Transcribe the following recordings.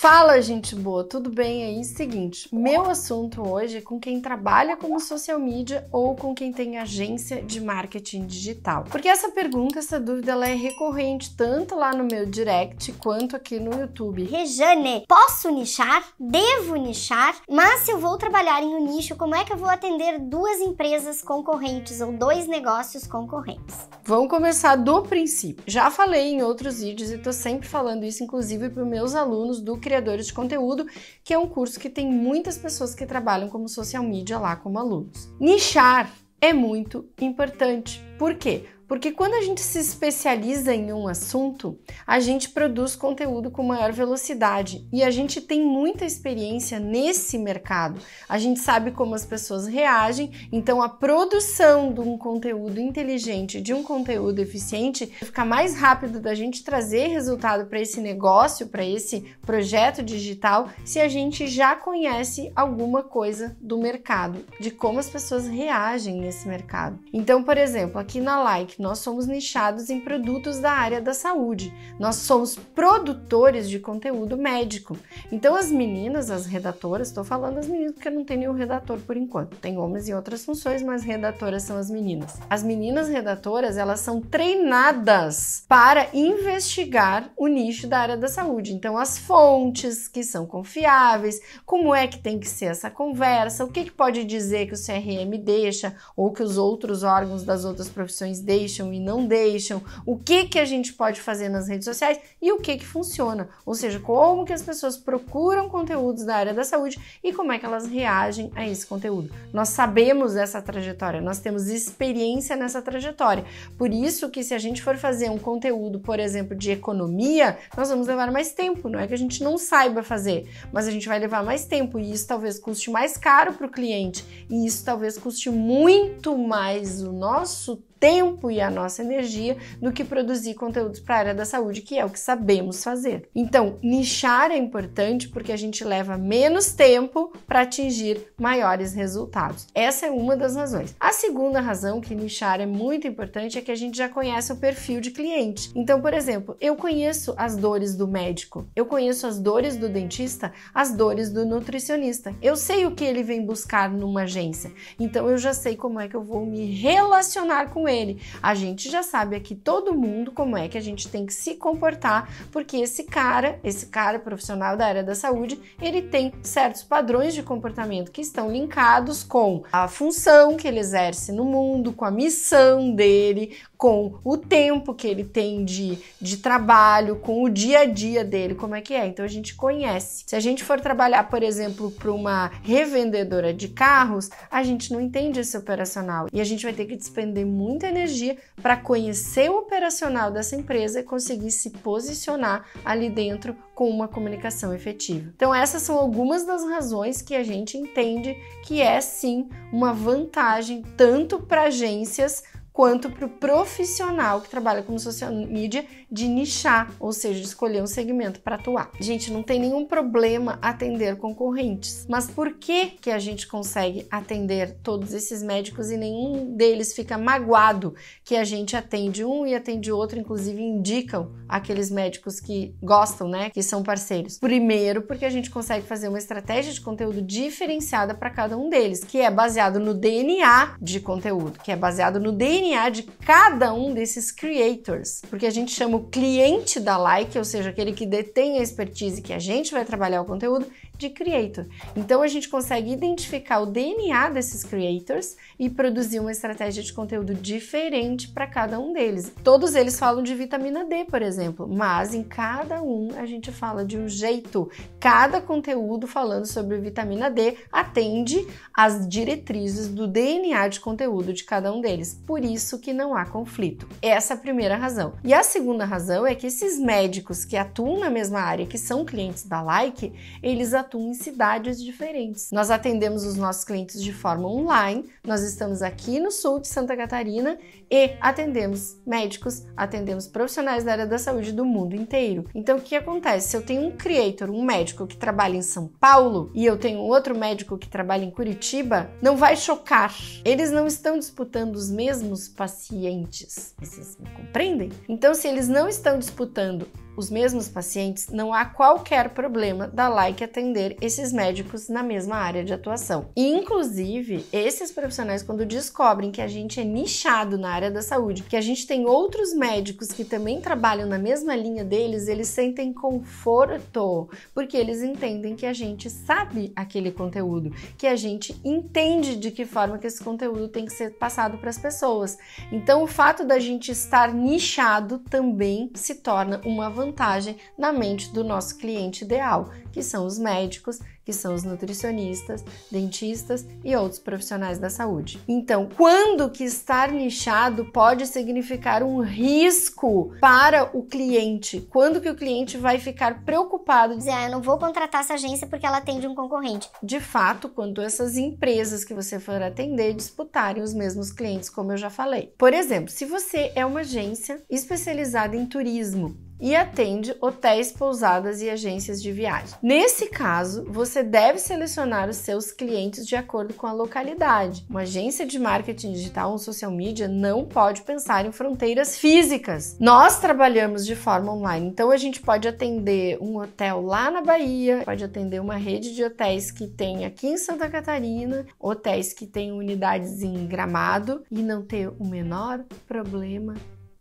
Fala, gente boa, tudo bem aí? Seguinte, meu assunto hoje é com quem trabalha como social media ou com quem tem agência de marketing digital. Porque essa pergunta, essa dúvida, ela é recorrente tanto lá no meu direct quanto aqui no YouTube. Rejane, posso nichar? Devo nichar? Mas se eu vou trabalhar em um nicho, como é que eu vou atender duas empresas concorrentes ou dois negócios concorrentes? Vamos começar do princípio. Já falei em outros vídeos e estou sempre falando isso, inclusive para os meus alunos do Criadores de Conteúdo, que é um curso que tem muitas pessoas que trabalham como social media lá como alunos. Nichar é muito importante. Por quê? Porque quando a gente se especializa em um assunto, a gente produz conteúdo com maior velocidade e a gente tem muita experiência nesse mercado. A gente sabe como as pessoas reagem, então a produção de um conteúdo inteligente, de um conteúdo eficiente, fica mais rápido da gente trazer resultado para esse negócio, para esse projeto digital, se a gente já conhece alguma coisa do mercado, de como as pessoas reagem nesse mercado. Então, por exemplo, aqui na Like nós somos nichados em produtos da área da saúde, nós somos produtores de conteúdo médico. Então, as meninas, as redatoras, estou falando as meninas porque não tem nenhum redator por enquanto, tem homens em outras funções, mas redatoras são as meninas. As meninas redatoras, elas são treinadas para investigar o nicho da área da saúde. Então, as fontes que são confiáveis, como é que tem que ser essa conversa, o que, que pode dizer que o CRM deixa ou que os outros órgãos das outras profissões deixam deixam e não deixam, o que que a gente pode fazer nas redes sociais e o que que funciona, ou seja, como que as pessoas procuram conteúdos da área da saúde e como é que elas reagem a esse conteúdo. Nós sabemos dessa trajetória, nós temos experiência nessa trajetória. Por isso que se a gente for fazer um conteúdo, por exemplo, de economia, nós vamos levar mais tempo, não é que a gente não saiba fazer, mas a gente vai levar mais tempo e isso talvez custe mais caro para o cliente e isso talvez custe muito mais o nosso tempo e a nossa energia do que produzir conteúdos para a área da saúde, que é o que sabemos fazer. Então, nichar é importante porque a gente leva menos tempo para atingir maiores resultados. Essa é uma das razões. A segunda razão que nichar é muito importante é que a gente já conhece o perfil de cliente. Então, por exemplo, eu conheço as dores do médico, eu conheço as dores do dentista, as dores do nutricionista. Eu sei o que ele vem buscar numa agência. Então, eu já sei como é que eu vou me relacionar com ele ele. A gente já sabe aqui todo mundo como é que a gente tem que se comportar, porque esse cara, esse cara profissional da área da saúde, ele tem certos padrões de comportamento que estão linkados com a função que ele exerce no mundo, com a missão dele, com o tempo que ele tem de, de trabalho, com o dia a dia dele, como é que é. Então a gente conhece. Se a gente for trabalhar, por exemplo, para uma revendedora de carros, a gente não entende esse operacional e a gente vai ter que despender muita energia para conhecer o operacional dessa empresa e conseguir se posicionar ali dentro com uma comunicação efetiva. Então, essas são algumas das razões que a gente entende que é sim uma vantagem tanto para agências quanto para o profissional que trabalha como social media de nichar, ou seja, de escolher um segmento para atuar. Gente, não tem nenhum problema atender concorrentes, mas por que que a gente consegue atender todos esses médicos e nenhum deles fica magoado que a gente atende um e atende outro, inclusive indicam aqueles médicos que gostam, né, que são parceiros? Primeiro, porque a gente consegue fazer uma estratégia de conteúdo diferenciada para cada um deles, que é baseado no DNA de conteúdo, que é baseado no DNA DNA de cada um desses creators, porque a gente chama o cliente da like, ou seja, aquele que detém a expertise que a gente vai trabalhar o conteúdo, de creator. Então a gente consegue identificar o DNA desses creators e produzir uma estratégia de conteúdo diferente para cada um deles. Todos eles falam de vitamina D, por exemplo, mas em cada um a gente fala de um jeito. Cada conteúdo falando sobre vitamina D atende às diretrizes do DNA de conteúdo de cada um deles. Por isso que não há conflito. Essa é a primeira razão. E a segunda razão é que esses médicos que atuam na mesma área, que são clientes da Like, eles atuam em cidades diferentes. Nós atendemos os nossos clientes de forma online, nós estamos aqui no sul de Santa Catarina e atendemos médicos, atendemos profissionais da área da saúde do mundo inteiro. Então o que acontece? Se eu tenho um creator, um médico que trabalha em São Paulo e eu tenho outro médico que trabalha em Curitiba, não vai chocar. Eles não estão disputando os mesmos os pacientes. Vocês me compreendem? Então, se eles não estão disputando os mesmos pacientes, não há qualquer problema da LAIC atender esses médicos na mesma área de atuação. Inclusive, esses profissionais, quando descobrem que a gente é nichado na área da saúde, que a gente tem outros médicos que também trabalham na mesma linha deles, eles sentem conforto, porque eles entendem que a gente sabe aquele conteúdo, que a gente entende de que forma que esse conteúdo tem que ser passado para as pessoas. Então, o fato da gente estar nichado também se torna uma vantagem vantagem na mente do nosso cliente ideal, que são os médicos, que são os nutricionistas, dentistas e outros profissionais da saúde. Então, quando que estar nichado pode significar um risco para o cliente? Quando que o cliente vai ficar preocupado? Dizer, ah, eu não vou contratar essa agência porque ela atende um concorrente. De fato, quando essas empresas que você for atender disputarem os mesmos clientes, como eu já falei. Por exemplo, se você é uma agência especializada em turismo, e atende hotéis, pousadas e agências de viagem. Nesse caso, você deve selecionar os seus clientes de acordo com a localidade. Uma agência de marketing digital ou um social media não pode pensar em fronteiras físicas. Nós trabalhamos de forma online, então a gente pode atender um hotel lá na Bahia, pode atender uma rede de hotéis que tem aqui em Santa Catarina, hotéis que têm unidades em Gramado e não ter o menor problema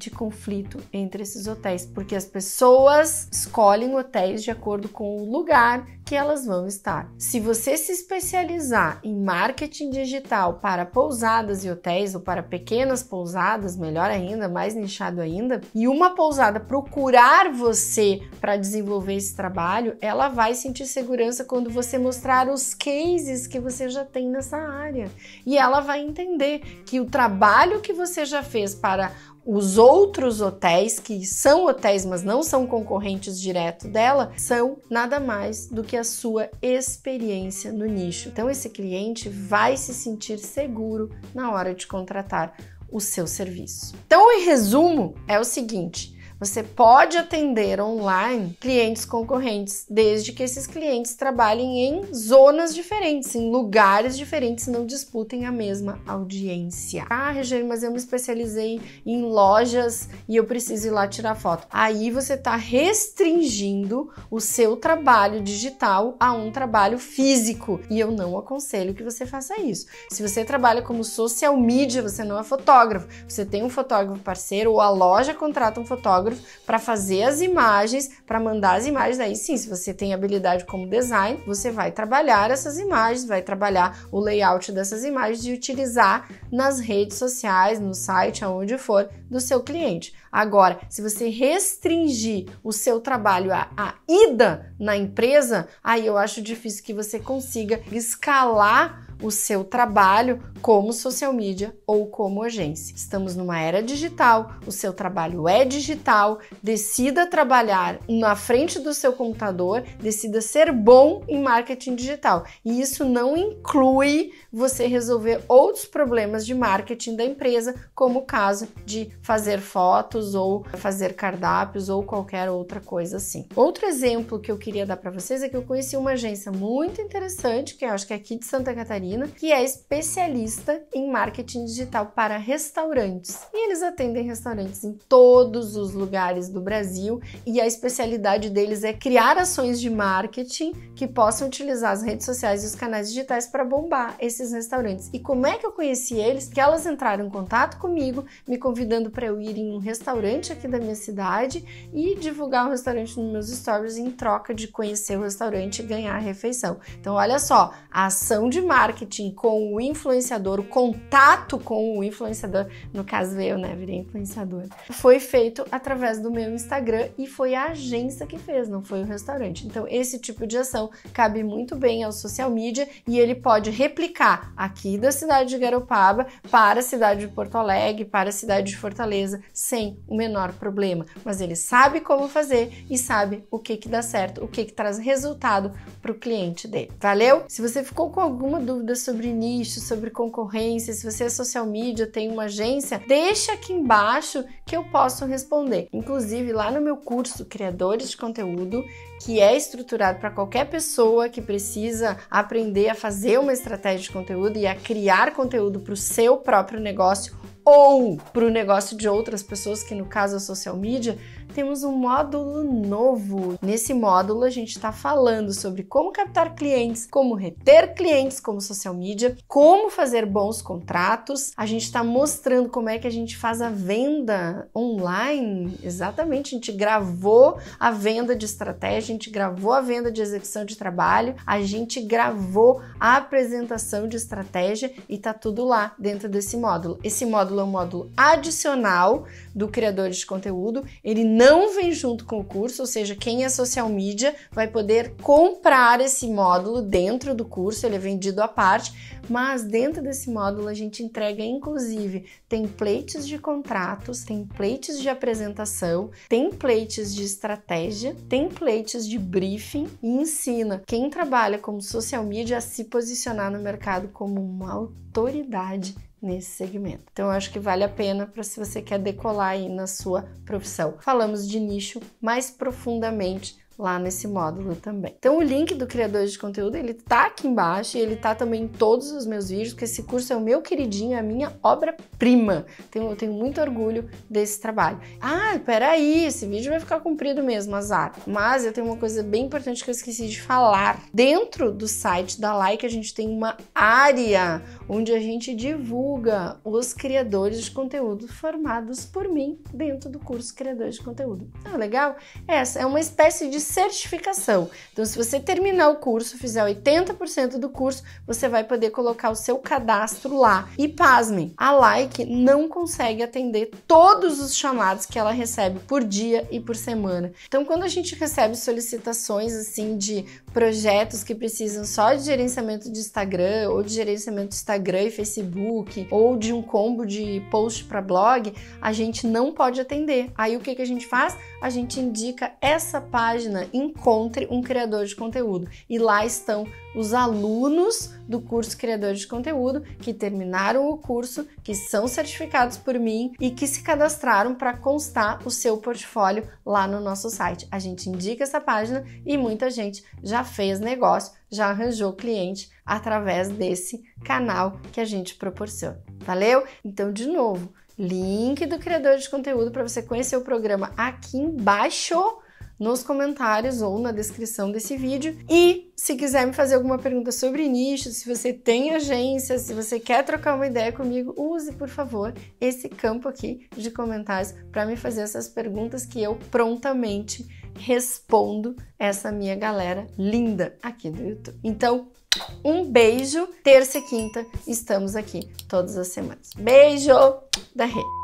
de conflito entre esses hotéis, porque as pessoas escolhem hotéis de acordo com o lugar, que elas vão estar. Se você se especializar em marketing digital para pousadas e hotéis ou para pequenas pousadas, melhor ainda, mais nichado ainda, e uma pousada procurar você para desenvolver esse trabalho, ela vai sentir segurança quando você mostrar os cases que você já tem nessa área. E ela vai entender que o trabalho que você já fez para os outros hotéis, que são hotéis, mas não são concorrentes direto dela, são nada mais do que a sua experiência no nicho. Então, esse cliente vai se sentir seguro na hora de contratar o seu serviço. Então, em resumo, é o seguinte você pode atender online clientes concorrentes, desde que esses clientes trabalhem em zonas diferentes, em lugares diferentes, não disputem a mesma audiência. Ah, Regina, mas eu me especializei em lojas e eu preciso ir lá tirar foto. Aí você está restringindo o seu trabalho digital a um trabalho físico e eu não aconselho que você faça isso. Se você trabalha como social media, você não é fotógrafo, você tem um fotógrafo parceiro ou a loja contrata um fotógrafo fotógrafo para fazer as imagens, para mandar as imagens. Aí sim, se você tem habilidade como design, você vai trabalhar essas imagens, vai trabalhar o layout dessas imagens e utilizar nas redes sociais, no site, aonde for, do seu cliente. Agora, se você restringir o seu trabalho à, à ida na empresa, aí eu acho difícil que você consiga escalar o seu trabalho como social media ou como agência. Estamos numa era digital, o seu trabalho é digital, decida trabalhar na frente do seu computador, decida ser bom em marketing digital. E isso não inclui você resolver outros problemas de marketing da empresa, como o caso de fazer fotos ou fazer cardápios ou qualquer outra coisa assim. Outro exemplo que eu queria dar para vocês é que eu conheci uma agência muito interessante, que eu acho que é aqui de Santa Catarina, Carolina, que é especialista em marketing digital para restaurantes. E eles atendem restaurantes em todos os lugares do Brasil e a especialidade deles é criar ações de marketing que possam utilizar as redes sociais e os canais digitais para bombar esses restaurantes. E como é que eu conheci eles? Que elas entraram em contato comigo, me convidando para eu ir em um restaurante aqui da minha cidade e divulgar o restaurante nos meus stories em troca de conhecer o restaurante e ganhar a refeição. Então, olha só, a ação de marketing marketing com o influenciador, o contato com o influenciador, no caso eu, né, virei influenciador foi feito através do meu Instagram e foi a agência que fez, não foi o restaurante. Então, esse tipo de ação cabe muito bem ao social media e ele pode replicar aqui da cidade de Garopaba para a cidade de Porto Alegre, para a cidade de Fortaleza, sem o menor problema. Mas ele sabe como fazer e sabe o que que dá certo, o que que traz resultado para o cliente dele. Valeu? Se você ficou com alguma dúvida, sobre nicho, sobre concorrência, se você é social media, tem uma agência, deixa aqui embaixo que eu posso responder. Inclusive, lá no meu curso Criadores de Conteúdo, que é estruturado para qualquer pessoa que precisa aprender a fazer uma estratégia de conteúdo e a criar conteúdo para o seu próprio negócio ou para o negócio de outras pessoas, que no caso é social media, temos um módulo novo. Nesse módulo, a gente está falando sobre como captar clientes, como reter clientes como social media, como fazer bons contratos. A gente está mostrando como é que a gente faz a venda online. Exatamente, a gente gravou a venda de estratégia, a gente gravou a venda de execução de trabalho, a gente gravou a apresentação de estratégia e tá tudo lá dentro desse módulo. Esse módulo é um módulo adicional do criador de conteúdo, ele não vem junto com o curso, ou seja, quem é social media vai poder comprar esse módulo dentro do curso, ele é vendido à parte, mas dentro desse módulo a gente entrega inclusive templates de contratos, templates de apresentação, templates de estratégia, templates de briefing e ensina quem trabalha como social media a se posicionar no mercado como uma autoridade nesse segmento. Então eu acho que vale a pena para se você quer decolar aí na sua profissão. Falamos de nicho mais profundamente lá nesse módulo também. Então o link do criador de conteúdo, ele tá aqui embaixo e ele tá também em todos os meus vídeos, porque esse curso é o meu queridinho, é a minha obra-prima. Tenho, eu tenho muito orgulho desse trabalho. Ah, peraí, esse vídeo vai ficar comprido mesmo, azar. Mas eu tenho uma coisa bem importante que eu esqueci de falar. Dentro do site da Like, a gente tem uma área onde a gente divulga os criadores de conteúdo formados por mim dentro do curso Criador de Conteúdo. Ah, legal? Essa é uma espécie de certificação. Então, se você terminar o curso, fizer 80% do curso, você vai poder colocar o seu cadastro lá. E pasmem, a Like não consegue atender todos os chamados que ela recebe por dia e por semana. Então, quando a gente recebe solicitações assim de projetos que precisam só de gerenciamento de Instagram ou de gerenciamento de Instagram e Facebook ou de um combo de post para blog, a gente não pode atender. Aí o que, que a gente faz? A gente indica essa página página Encontre um Criador de Conteúdo. E lá estão os alunos do curso Criador de Conteúdo que terminaram o curso, que são certificados por mim e que se cadastraram para constar o seu portfólio lá no nosso site. A gente indica essa página e muita gente já fez negócio, já arranjou cliente através desse canal que a gente proporciona. Valeu? Então, de novo, link do criador de conteúdo para você conhecer o programa aqui embaixo nos comentários ou na descrição desse vídeo. E se quiser me fazer alguma pergunta sobre nicho, se você tem agência, se você quer trocar uma ideia comigo, use, por favor, esse campo aqui de comentários para me fazer essas perguntas que eu prontamente respondo essa minha galera linda aqui do YouTube. Então, um beijo. Terça e quinta estamos aqui todas as semanas. Beijo da rede.